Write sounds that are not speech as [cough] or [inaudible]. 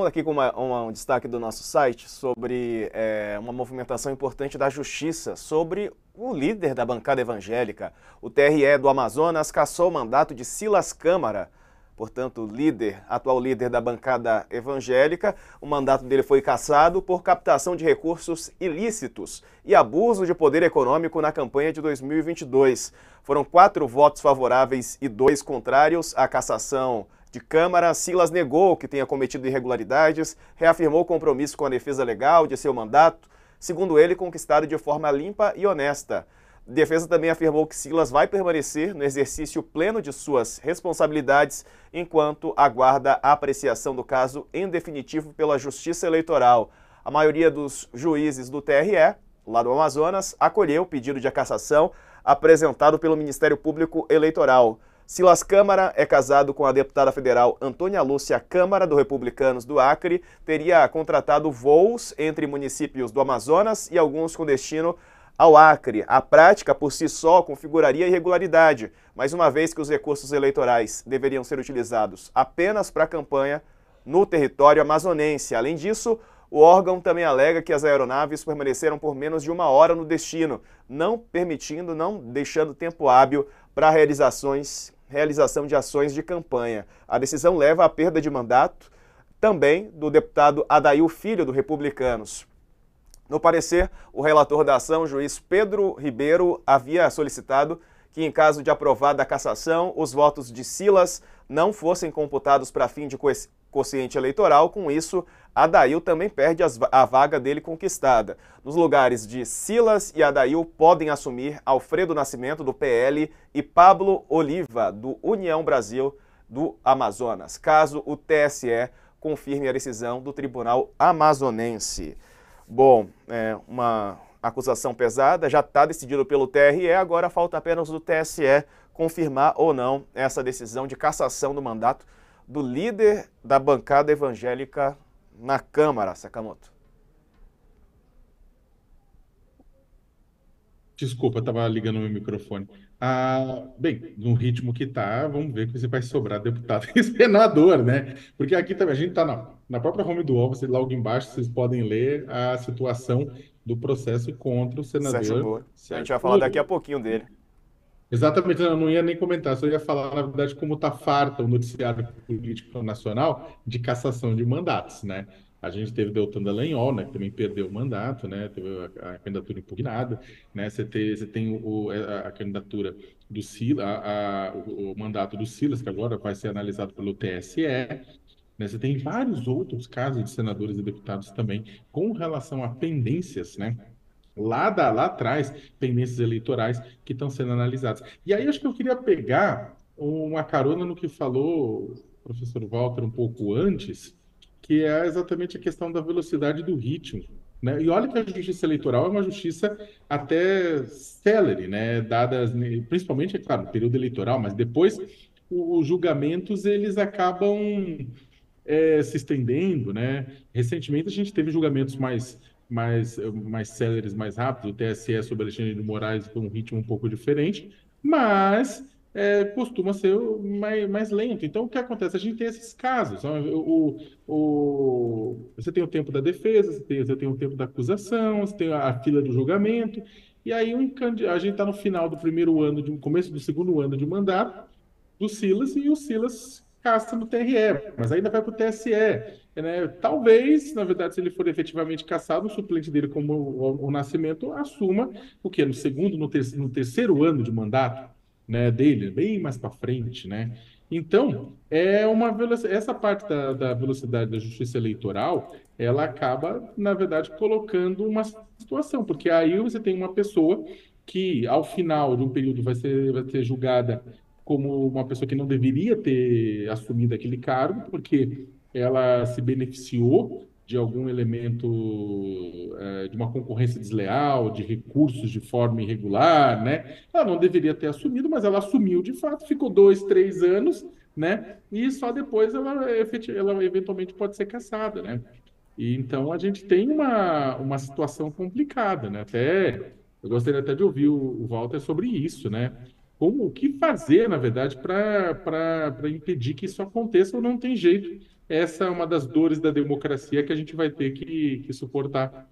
Vamos aqui com uma, uma, um destaque do nosso site sobre é, uma movimentação importante da justiça sobre o líder da bancada evangélica. O TRE do Amazonas cassou o mandato de Silas Câmara, portanto, líder, atual líder da bancada evangélica. O mandato dele foi cassado por captação de recursos ilícitos e abuso de poder econômico na campanha de 2022. Foram quatro votos favoráveis e dois contrários à cassação de Câmara, Silas negou que tenha cometido irregularidades, reafirmou o compromisso com a defesa legal de seu mandato, segundo ele, conquistado de forma limpa e honesta. A defesa também afirmou que Silas vai permanecer no exercício pleno de suas responsabilidades enquanto aguarda a apreciação do caso em definitivo pela Justiça Eleitoral. A maioria dos juízes do TRE, lá do Amazonas, acolheu o pedido de cassação apresentado pelo Ministério Público Eleitoral. Silas Câmara é casado com a deputada federal Antônia Lúcia Câmara, do Republicanos do Acre, teria contratado voos entre municípios do Amazonas e alguns com destino ao Acre. A prática por si só configuraria irregularidade, mas uma vez que os recursos eleitorais deveriam ser utilizados apenas para a campanha no território amazonense. Além disso, o órgão também alega que as aeronaves permaneceram por menos de uma hora no destino, não permitindo, não deixando tempo hábil para realizações realização de ações de campanha. A decisão leva à perda de mandato também do deputado Adail Filho, do Republicanos. No parecer, o relator da ação, juiz Pedro Ribeiro, havia solicitado que, em caso de aprovada a cassação, os votos de Silas não fossem computados para fim de quociente eleitoral. Com isso, Adail também perde a vaga dele conquistada. Nos lugares de Silas e Adail podem assumir Alfredo Nascimento, do PL, e Pablo Oliva, do União Brasil do Amazonas, caso o TSE confirme a decisão do Tribunal Amazonense. Bom, é uma acusação pesada, já está decidido pelo TRE, agora falta apenas do TSE confirmar ou não essa decisão de cassação do mandato do líder da bancada evangélica na Câmara, Sakamoto. Desculpa, estava ligando o meu microfone. Ah, bem, no ritmo que está, vamos ver se vai sobrar deputado [laughs] e senador, né? Porque aqui também a gente está na, na própria home do office, logo embaixo, vocês podem ler a situação do processo contra o senador. Sérgio Moro. A gente vai falar daqui a pouquinho dele. Exatamente, eu não ia nem comentar, só ia falar, na verdade, como está farta o noticiário político nacional de cassação de mandatos, né? A gente teve Deltan Dallagnol, né, que também perdeu o mandato, né, teve a, a candidatura impugnada, né, você tem, você tem o, é, a, a candidatura do Silas, a, o, o, mandato do Silas, que agora vai ser analisado pelo TSE, né, você tem vários outros casos de senadores e deputados também com relação a pendências, né, lá, da, lá atrás, pendências eleitorais que estão sendo analisadas. E aí acho que eu queria pegar uma carona no que falou o professor Walter um pouco antes, que é exatamente a questão da velocidade do ritmo. Né? E olha que a justiça eleitoral é uma justiça até celere, né? Dadas, né, principalmente, é claro, no período eleitoral, mas depois os julgamentos eles acabam é, se estendendo, né? Recentemente a gente teve julgamentos mais mais, mais céleres, mais rápidos. O TSE é sobre Alexandre de Moraes com um ritmo um pouco diferente, mas é, costuma ser mais, mais, lento. Então, o que acontece? A gente tem esses casos. O, o, você tem o tempo da defesa, você tem, você tem o tempo da acusação, você tem a fila do julgamento. E aí, um, a gente está no final do primeiro ano, de, começo do segundo ano de mandato do Silas, e o Silas caça no TRE, mas ainda vai para o TSE. Né? Talvez, na verdade, se ele for efetivamente caçado, o suplente dele, como o, o, o Nascimento, assuma o que no segundo, no, ter no terceiro ano de mandato né, dele, bem mais para frente, né? Então, é uma essa parte da, da, velocidade da justiça eleitoral, ela acaba, na verdade, colocando uma situação, porque aí você tem uma pessoa que, ao final de um período, vai ser, vai ser julgada como uma pessoa que não deveria ter assumido aquele cargo, porque ela se beneficiou de algum elemento é, de uma concorrência desleal, de recursos de forma irregular, né? Ela não deveria ter assumido, mas ela assumiu de fato, ficou dois, três anos, né? E só depois ela, ela eventualmente pode ser caçada, né? E, então a gente tem uma, uma situação complicada, né? Até eu gostaria até de ouvir o, o Walter sobre isso, né? como o que fazer, na verdade, para impedir que isso aconteça ou não tem jeito. Essa é uma das dores da democracia que a gente vai ter que, que suportar